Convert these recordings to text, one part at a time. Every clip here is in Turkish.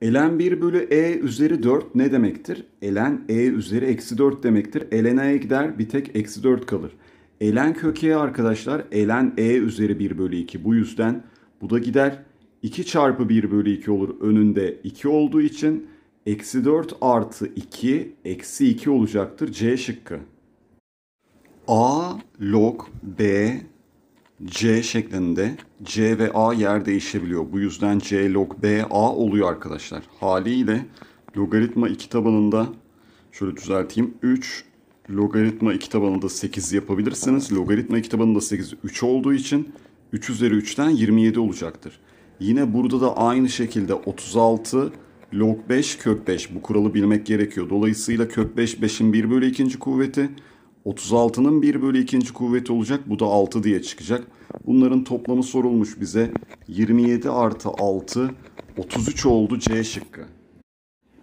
Elen 1 bölü e üzeri 4 ne demektir? Elen e üzeri eksi 4 demektir. Elen e'ye gider bir tek eksi 4 kalır. Elen kökeye arkadaşlar elen e üzeri 1 bölü 2 bu yüzden bu da gider. 2 çarpı 1 bölü 2 olur önünde 2 olduğu için eksi 4 artı 2 eksi 2 olacaktır C şıkkı. A log B C şeklinde C ve A yer değişebiliyor. Bu yüzden C log B A oluyor arkadaşlar. Haliyle logaritma 2 tabanında şöyle düzelteyim. 3 logaritma 2 tabanında 8 yapabilirsiniz. Logaritma 2 tabanında 8 3 olduğu için 3 üzeri 3'ten 27 olacaktır. Yine burada da aynı şekilde 36 log 5 kök 5 bu kuralı bilmek gerekiyor. Dolayısıyla kök 5 5'in 1 bölü 2. kuvveti 36'nın 1 bölü 2. kuvveti olacak. Bu da 6 diye çıkacak. Bunların toplamı sorulmuş bize. 27 artı 6 33 oldu C şıkkı.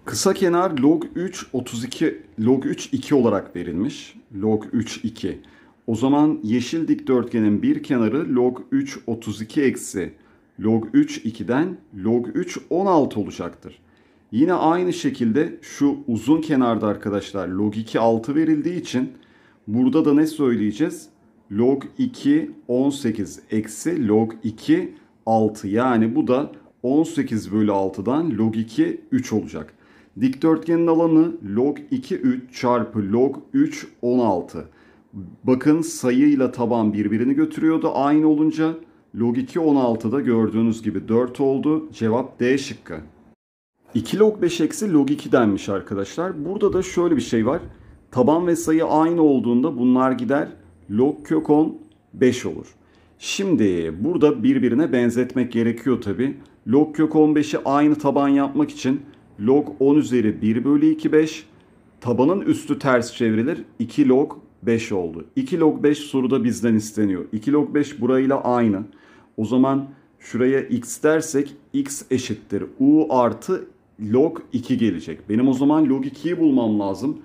Kısa kenar log 3 32 log 3 2 olarak verilmiş. Log 3 2. O zaman yeşil dikdörtgenin bir kenarı log 3 32 eksi log 3 2'den log 3 16 olacaktır. Yine aynı şekilde şu uzun kenarda arkadaşlar log 2 6 verildiği için Burada da ne söyleyeceğiz? Log 2 18 eksi log 2 6 yani bu da 18 bölü 6'dan log 2 3 olacak. Dikdörtgenin alanı log 2 3 çarpı log 3 16. Bakın sayıyla taban birbirini götürüyordu aynı olunca log 2 16'da gördüğünüz gibi 4 oldu. Cevap D şıkkı. 2 log 5 eksi log 2 denmiş arkadaşlar. Burada da şöyle bir şey var. Taban ve sayı aynı olduğunda bunlar gider. Log kök 10 5 olur. Şimdi burada birbirine benzetmek gerekiyor tabi. Log kök 15'i aynı taban yapmak için log 10 üzeri 1 bölü 2 5 tabanın üstü ters çevrilir. 2 log 5 oldu. 2 log 5 soruda bizden isteniyor. 2 log 5 burayla aynı. O zaman şuraya x dersek x eşittir. u artı log 2 gelecek. Benim o zaman log 2'yi bulmam lazım.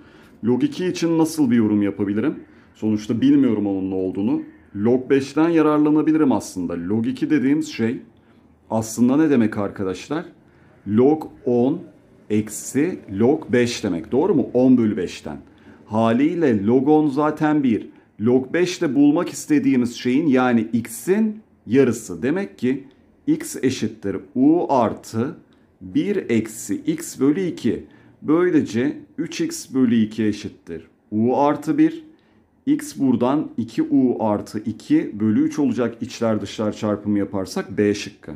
Log 2 için nasıl bir yorum yapabilirim? Sonuçta bilmiyorum onun ne olduğunu. Log 5'ten yararlanabilirim aslında. Log 2 dediğimiz şey aslında ne demek arkadaşlar? Log 10 eksi log 5 demek. Doğru mu? 10 bölü 5'ten. Haliyle log 10 zaten 1. Log 5'te bulmak istediğimiz şeyin yani x'in yarısı. Demek ki x eşittir u artı 1 eksi x bölü 2. Böylece 3x bölü 2 eşittir. u artı 1. x buradan 2u artı 2 bölü 3 olacak içler dışlar çarpımı yaparsak b şıkkı.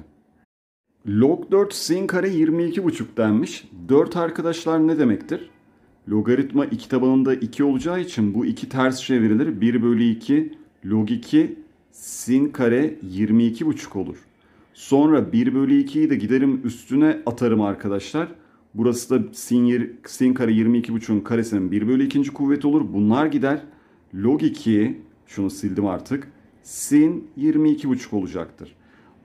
Log 4 sin kare 22,5 denmiş. 4 arkadaşlar ne demektir? Logaritma 2 tabanında 2 olacağı için bu 2 ters çevrilir. 1 bölü 2 log 2 sin kare 22,5 olur. Sonra 1 bölü 2'yi de giderim üstüne atarım arkadaşlar. Burası da sin, yer, sin kare 22.5'ün karesinin 1 bölü 2. kuvveti olur. Bunlar gider. Log 2 şunu sildim artık. Sin 22.5 olacaktır.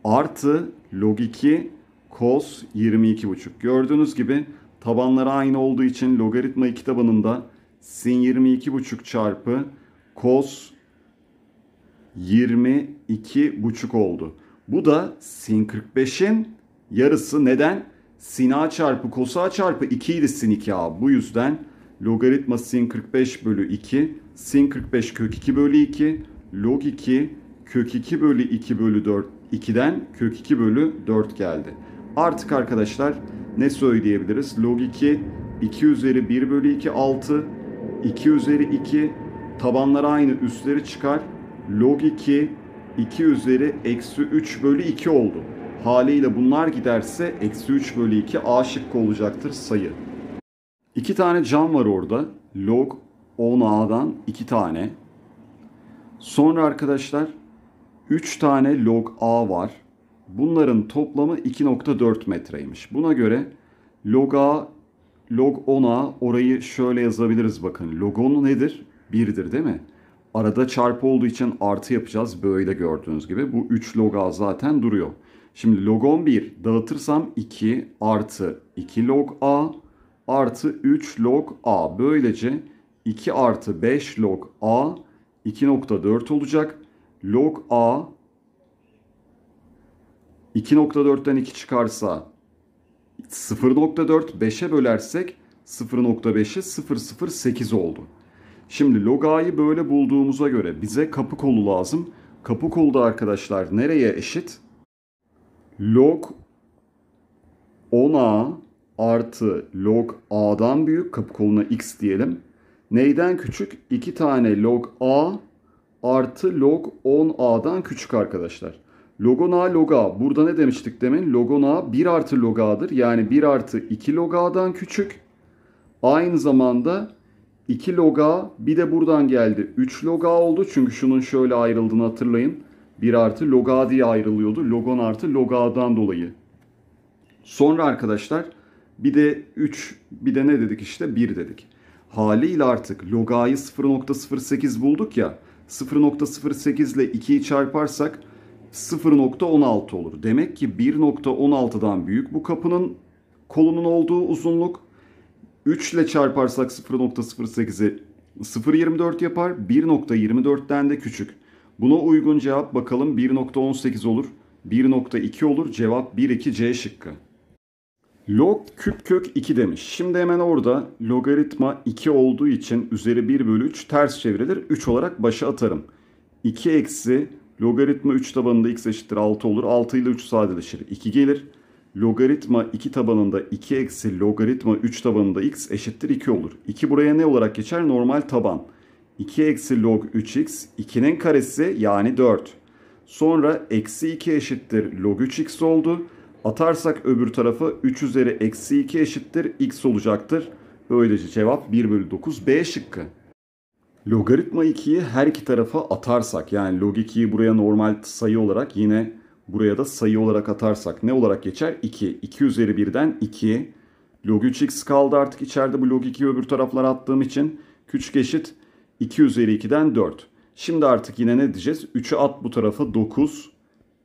Artı log 2 cos 22.5. Gördüğünüz gibi tabanları aynı olduğu için logaritma 2 tabanında sin 22.5 çarpı cos 22.5 oldu. Bu da sin 45'in yarısı. Neden? sin a çarpı kos a çarpı 2 idi sin 2a. Bu yüzden logaritma sin 45 bölü 2 sin 45 kök 2 bölü 2 log 2 kök 2 bölü 2 bölü 4 2'den kök 2 bölü 4 geldi. Artık arkadaşlar ne söyleyebiliriz? Log 2 2 üzeri 1 bölü 2 6 2 üzeri 2 tabanlar aynı üstleri çıkar. Log 2 2 üzeri eksi 3 bölü 2 oldu. Haliyle bunlar giderse eksi 3 bölü 2 A şıkkı olacaktır sayı. İki tane cam var orada. Log 10A'dan iki tane. Sonra arkadaşlar 3 tane log A var. Bunların toplamı 2.4 metreymiş. Buna göre log A log 10A orayı şöyle yazabiliriz bakın. Log 10 nedir? 1'dir değil mi? Arada çarpı olduğu için artı yapacağız böyle gördüğünüz gibi. Bu 3 log A zaten duruyor. Şimdi log 11 dağıtırsam 2 artı 2 log a artı 3 log a. Böylece 2 artı 5 log a 2.4 olacak. Log a 2.4'ten 2 çıkarsa 0.4 5'e bölersek 0.5'e 008 oldu. Şimdi log a'yı böyle bulduğumuza göre bize kapı kolu lazım. Kapı kolu da arkadaşlar nereye eşit? log 10a artı log a'dan büyük kapı koluna x diyelim. Neyden küçük? 2 tane log a artı log 10a'dan küçük arkadaşlar. Logon a log a. Burada ne demiştik demin? Logon a 1 artı log a'dır. Yani 1 artı 2 log a'dan küçük. Aynı zamanda 2 log a bir de buradan geldi. 3 log a oldu. Çünkü şunun şöyle ayrıldığını hatırlayın. 1 artı loga a diye ayrılıyordu. Logon artı log a'dan dolayı. Sonra arkadaşlar bir de 3 bir de ne dedik işte 1 dedik. Haliyle artık logayı 0.08 bulduk ya 0.08 ile 2'yi çarparsak 0.16 olur. Demek ki 1.16'dan büyük bu kapının kolunun olduğu uzunluk. 3 ile çarparsak 0.08'i 0.24 yapar. 1.24'ten de küçük. Buna uygun cevap bakalım 1.18 olur. 1.2 olur. Cevap 1,2 C şıkkı. Log küp kök 2 demiş. Şimdi hemen orada logaritma 2 olduğu için üzeri 1 bölü 3 ters çevrilir. 3 olarak başa atarım. 2 eksi logaritma 3 tabanında x eşittir 6 olur. 6 ile 3 sadeleşir. 2 gelir. Logaritma 2 tabanında 2 eksi logaritma 3 tabanında x eşittir 2 olur. 2 buraya ne olarak geçer? Normal taban. 2 eksi log 3x 2'nin karesi yani 4. Sonra eksi 2 eşittir log 3x oldu. Atarsak öbür tarafa 3 üzeri eksi 2 eşittir x olacaktır. Böylece cevap 1 bölü 9 B şıkkı. Logaritma 2'yi her iki tarafa atarsak yani log 2'yi buraya normal sayı olarak yine buraya da sayı olarak atarsak ne olarak geçer? 2. 2 üzeri 1'den 2. Log 3x kaldı artık içeride bu log 2'yi öbür taraflara attığım için küçük eşit 2 üzeri 2'den 4. Şimdi artık yine ne diyeceğiz? 3'ü at bu tarafa 9.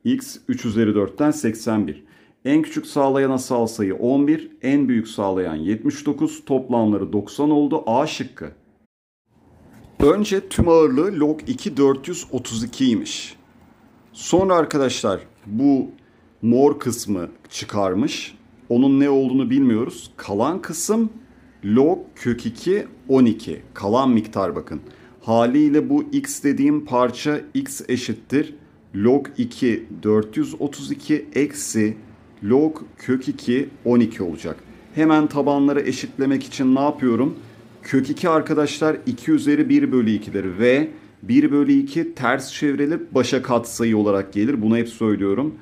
X 3 üzeri 4'ten 81. En küçük sağlayan asal sayı 11. En büyük sağlayan 79. Toplamları 90 oldu. A şıkkı. Önce tüm ağırlığı log 2 432'ymiş. Sonra arkadaşlar bu mor kısmı çıkarmış. Onun ne olduğunu bilmiyoruz. Kalan kısım log kök 2 12 kalan miktar bakın. Haliyle bu x dediğim parça x eşittir. Log 2 432 eksi log kök 2 12 olacak. Hemen tabanları eşitlemek için ne yapıyorum? Kök 2 arkadaşlar 2 üzeri 1 bölü 2'dir ve 1 bölü 2 ters çevrilip başa katsayı olarak gelir. Bunu hep söylüyorum.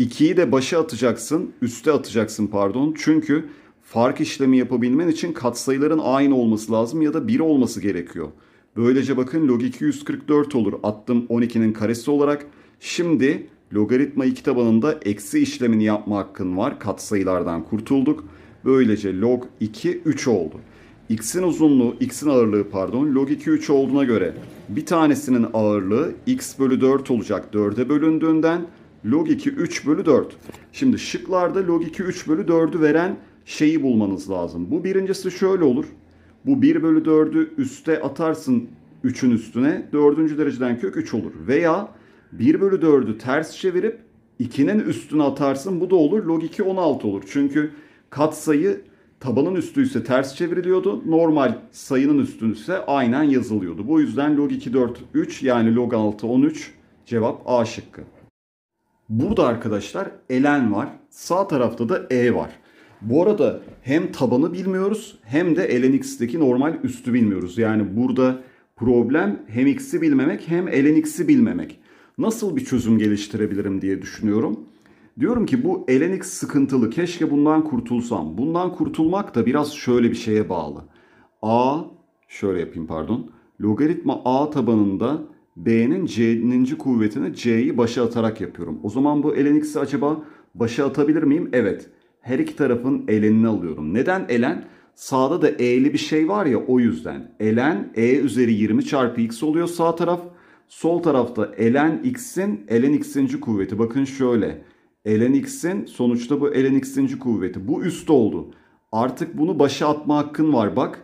2'yi de başa atacaksın, üste atacaksın pardon. Çünkü fark işlemi yapabilmen için katsayıların aynı olması lazım ya da 1 olması gerekiyor. Böylece bakın log 244 olur. Attım 12'nin karesi olarak. Şimdi logaritma 2 tabanında eksi işlemini yapma hakkın var. Katsayılardan kurtulduk. Böylece log 2 3 oldu. X'in uzunluğu, X'in ağırlığı pardon log 2 3 olduğuna göre bir tanesinin ağırlığı X bölü 4 olacak 4'e bölündüğünden log 2 3 bölü 4. Şimdi şıklarda log 2 3 bölü 4'ü veren şeyi bulmanız lazım. Bu birincisi şöyle olur. Bu 1 bölü 4'ü üste atarsın 3'ün üstüne 4. dereceden kök 3 olur. Veya 1 bölü 4'ü ters çevirip 2'nin üstüne atarsın bu da olur. Log 2 16 olur. Çünkü katsayı tabanın üstüyse ters çevriliyordu. Normal sayının üstü ise aynen yazılıyordu. Bu yüzden log 2 4 3 yani log 6 13 cevap A şıkkı. Burada arkadaşlar elen var. Sağ tarafta da E var. Bu arada hem tabanı bilmiyoruz hem de LNX'deki normal üstü bilmiyoruz. Yani burada problem hem X'i bilmemek hem LNX'i bilmemek. Nasıl bir çözüm geliştirebilirim diye düşünüyorum. Diyorum ki bu LNX sıkıntılı keşke bundan kurtulsam. Bundan kurtulmak da biraz şöyle bir şeye bağlı. A şöyle yapayım pardon. Logaritma A tabanında B'nin C'nin kuvvetini C'yi başa atarak yapıyorum. O zaman bu LNX'i acaba başa atabilir miyim? Evet her iki tarafın elenini alıyorum. Neden elen? Sağda da e'li bir şey var ya o yüzden. Elen e üzeri 20 çarpı x oluyor sağ taraf. Sol tarafta elen x'in elen x'inci kuvveti. Bakın şöyle. Elen x'in sonuçta bu elen x'inci kuvveti. Bu üst oldu. Artık bunu başa atma hakkın var bak.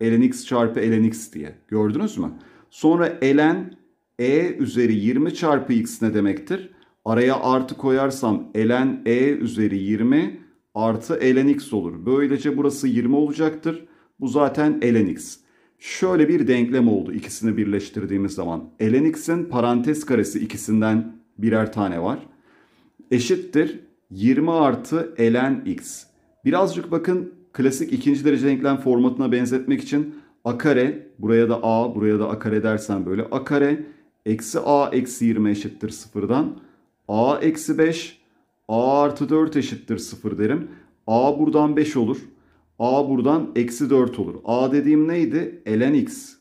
Elen x çarpı elen x diye. Gördünüz mü? Sonra elen e üzeri 20 çarpı x ne demektir? Araya artı koyarsam elen e üzeri 20 artı ln x olur. Böylece burası 20 olacaktır. Bu zaten ln x. Şöyle bir denklem oldu ikisini birleştirdiğimiz zaman. ln x'in parantez karesi ikisinden birer tane var. Eşittir 20 artı ln x. Birazcık bakın klasik ikinci derece denklem formatına benzetmek için a kare buraya da a buraya da a kare dersen böyle a kare eksi a eksi 20 eşittir sıfırdan a eksi 5 a artı 4 eşittir 0 derim. a buradan 5 olur. a buradan eksi 4 olur. a dediğim neydi? ln x.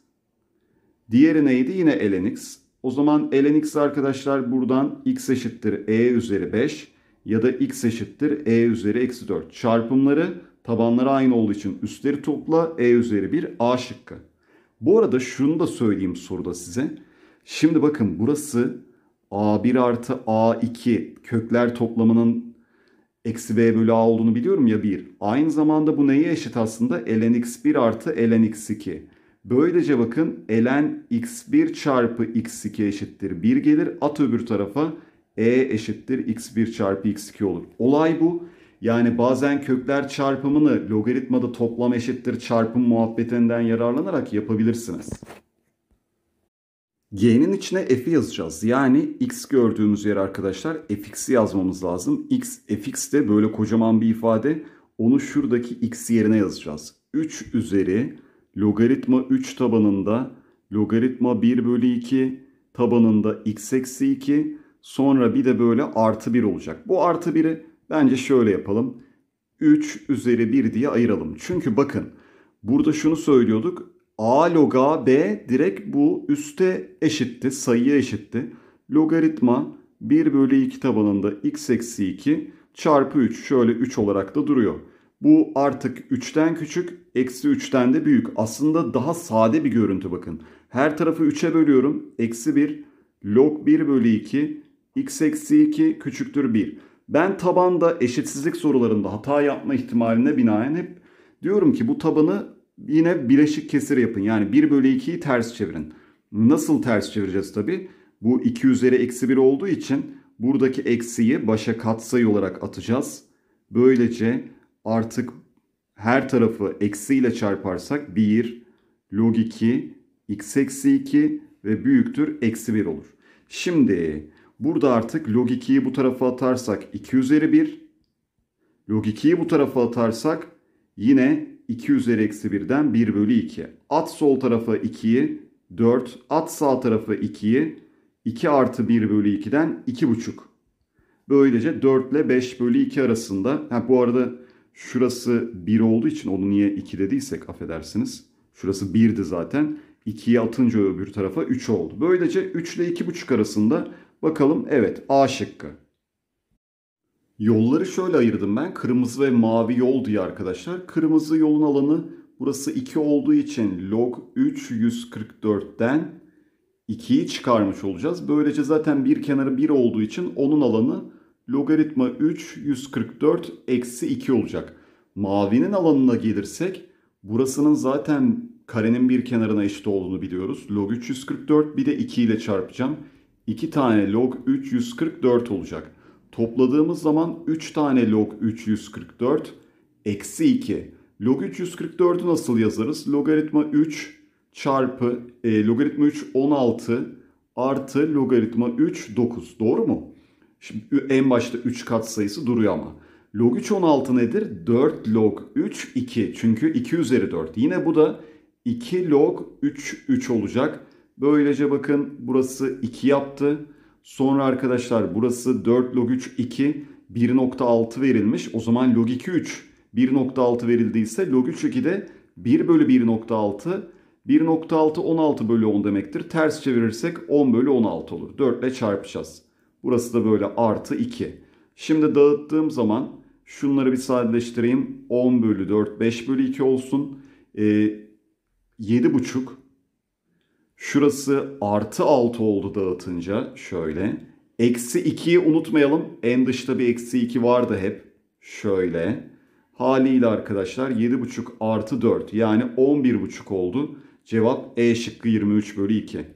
Diğeri neydi? Yine ln x. O zaman ln x arkadaşlar buradan x eşittir e üzeri 5 ya da x eşittir e üzeri eksi 4. Çarpımları tabanları aynı olduğu için üstleri topla e üzeri 1 a şıkkı. Bu arada şunu da söyleyeyim soruda size. Şimdi bakın burası A1 artı A2 kökler toplamının eksi b bölü a olduğunu biliyorum ya 1. Aynı zamanda bu neye eşit aslında? ln x1 artı ln x2. Böylece bakın ln x1 çarpı x2 eşittir 1 gelir. At öbür tarafa e eşittir x1 çarpı x2 olur. Olay bu. Yani bazen kökler çarpımını logaritmada toplam eşittir çarpım muhabbetinden yararlanarak yapabilirsiniz. G'nin içine f'i yazacağız. Yani x gördüğümüz yer arkadaşlar fx'i yazmamız lazım. x, fx de böyle kocaman bir ifade. Onu şuradaki x yerine yazacağız. 3 üzeri logaritma 3 tabanında logaritma 1 bölü 2 tabanında x eksi 2 sonra bir de böyle artı 1 olacak. Bu artı 1'i bence şöyle yapalım. 3 üzeri 1 diye ayıralım. Çünkü bakın burada şunu söylüyorduk a loga b direkt bu üste eşitti. Sayıya eşitti. Logaritma 1 bölü 2 tabanında x eksi 2 çarpı 3 şöyle 3 olarak da duruyor. Bu artık 3'ten küçük, eksi 3'ten de büyük. Aslında daha sade bir görüntü bakın. Her tarafı 3'e bölüyorum. Eksi 1, log 1 bölü 2, x eksi 2 küçüktür 1. Ben tabanda eşitsizlik sorularında hata yapma ihtimaline binaen hep diyorum ki bu tabanı yine bileşik kesir yapın. Yani 1 bölü 2'yi ters çevirin. Nasıl ters çevireceğiz tabi? Bu 2 üzeri eksi 1 olduğu için buradaki eksiyi başa katsayı olarak atacağız. Böylece artık her tarafı eksiyle çarparsak 1 log 2 x eksi 2 ve büyüktür eksi 1 olur. Şimdi burada artık log 2'yi bu tarafa atarsak 2 üzeri 1 log 2'yi bu tarafa atarsak yine 2 üzeri eksi 1'den 1 bölü 2. At sol tarafa 2'yi 4. At sağ tarafa 2'yi 2 artı 1 bölü 2'den 2,5. Böylece 4 ile 5 bölü 2 arasında. Ha, bu arada şurası 1 olduğu için onu niye 2 dediysek affedersiniz. Şurası 1'di zaten. 2'yi atınca öbür tarafa 3 oldu. Böylece 3 ile 2,5 arasında bakalım evet A şıkkı. Yolları şöyle ayırdım ben. Kırmızı ve mavi yol diye arkadaşlar. Kırmızı yolun alanı burası 2 olduğu için log 3 144'ten 2'yi çıkarmış olacağız. Böylece zaten bir kenarı 1 olduğu için onun alanı logaritma 3 144 eksi 2 olacak. Mavinin alanına gelirsek burasının zaten karenin bir kenarına eşit olduğunu biliyoruz. Log 344 bir de 2 ile çarpacağım. 2 tane log 344 olacak. Topladığımız zaman 3 tane log 344 eksi 2. Log 344'ü nasıl yazarız? Logaritma 3 çarpı e, logaritma 3 16 artı logaritma 3 9. Doğru mu? Şimdi en başta 3 kat sayısı duruyor ama. Log 3 16 nedir? 4 log 3 2. Çünkü 2 üzeri 4. Yine bu da 2 log 3 3 olacak. Böylece bakın burası 2 yaptı. Sonra arkadaşlar burası 4 log 3 2 1.6 verilmiş. O zaman log 2 3 1.6 verildiyse log 3 2 de 1 bölü 1.6 1.6 16 bölü 10 demektir. Ters çevirirsek 10 bölü 16 olur. 4 ile çarpacağız. Burası da böyle artı 2. Şimdi dağıttığım zaman şunları bir sadeleştireyim. 10 bölü 4 5 bölü 2 olsun. Ee, 7,5 Şurası artı 6 oldu dağıtınca şöyle. Eksi 2'yi unutmayalım. En dışta bir eksi 2 vardı hep. Şöyle. Haliyle arkadaşlar 7,5 artı 4 yani 11,5 oldu. Cevap E şıkkı 23 bölü 2.